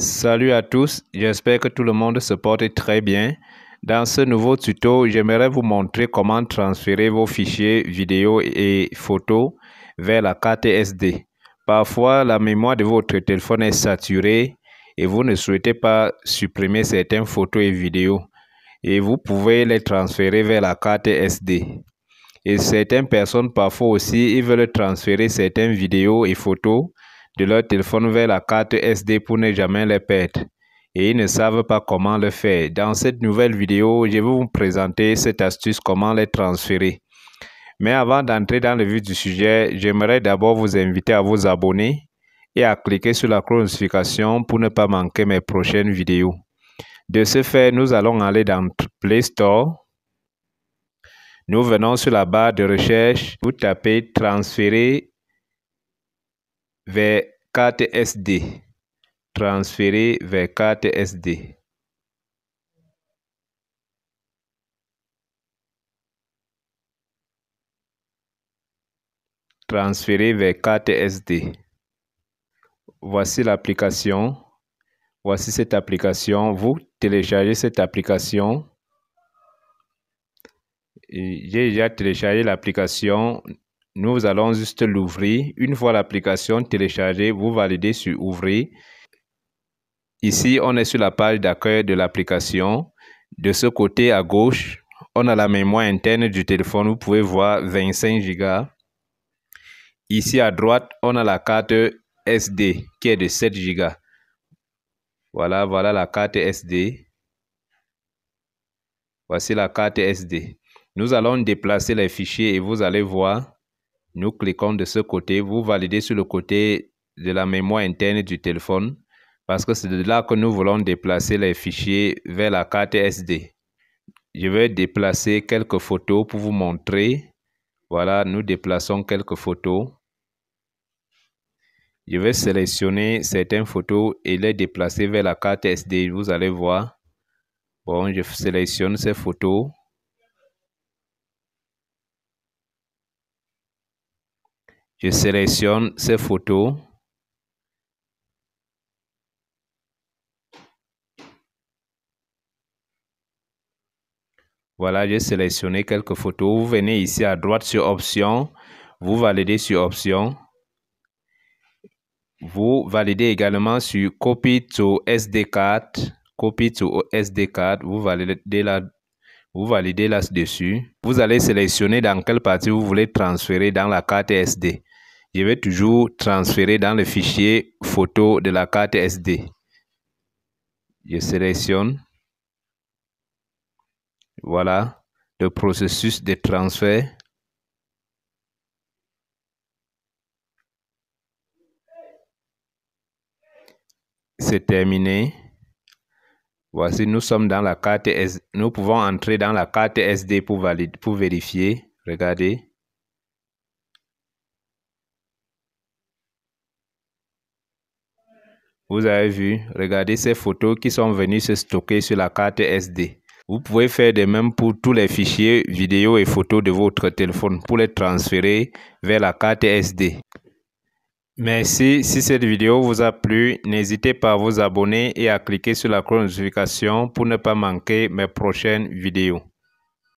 Salut à tous, j'espère que tout le monde se porte très bien. Dans ce nouveau tuto, j'aimerais vous montrer comment transférer vos fichiers vidéo et photos vers la carte SD. Parfois, la mémoire de votre téléphone est saturée et vous ne souhaitez pas supprimer certaines photos et vidéos. Et vous pouvez les transférer vers la carte SD. Et certaines personnes, parfois aussi, veulent transférer certaines vidéos et photos de leur téléphone vers la carte SD pour ne jamais les perdre et ils ne savent pas comment le faire. Dans cette nouvelle vidéo, je vais vous présenter cette astuce comment les transférer. Mais avant d'entrer dans le vif du sujet, j'aimerais d'abord vous inviter à vous abonner et à cliquer sur la cloche notification pour ne pas manquer mes prochaines vidéos. De ce fait, nous allons aller dans Play Store. Nous venons sur la barre de recherche. Vous tapez transférer vers carte SD. Transférer vers 4 SD. Transférer vers 4 SD. Voici l'application. Voici cette application. Vous téléchargez cette application. J'ai déjà téléchargé l'application nous allons juste l'ouvrir. Une fois l'application téléchargée, vous validez sur Ouvrir. Ici, on est sur la page d'accueil de l'application. De ce côté à gauche, on a la mémoire interne du téléphone. Vous pouvez voir 25 Go. Ici à droite, on a la carte SD qui est de 7 Go. Voilà, voilà la carte SD. Voici la carte SD. Nous allons déplacer les fichiers et vous allez voir nous cliquons de ce côté. Vous validez sur le côté de la mémoire interne du téléphone parce que c'est de là que nous voulons déplacer les fichiers vers la carte SD. Je vais déplacer quelques photos pour vous montrer. Voilà, nous déplaçons quelques photos. Je vais sélectionner certaines photos et les déplacer vers la carte SD. Vous allez voir. Bon, je sélectionne ces photos. Je sélectionne ces photos. Voilà, j'ai sélectionné quelques photos. Vous venez ici à droite sur Options. Vous validez sur Options. Vous validez également sur Copy to SD card. Copy to SD card. Vous validez là. Vous validez là-dessus. Vous allez sélectionner dans quelle partie vous voulez transférer dans la carte SD je vais toujours transférer dans le fichier photo de la carte SD. Je sélectionne. Voilà le processus de transfert. C'est terminé. Voici, nous sommes dans la carte SD. Nous pouvons entrer dans la carte SD pour, valide pour vérifier. Regardez. Vous avez vu, regardez ces photos qui sont venues se stocker sur la carte SD. Vous pouvez faire de même pour tous les fichiers vidéos et photos de votre téléphone pour les transférer vers la carte SD. Merci, si cette vidéo vous a plu, n'hésitez pas à vous abonner et à cliquer sur la cloche de notification pour ne pas manquer mes prochaines vidéos.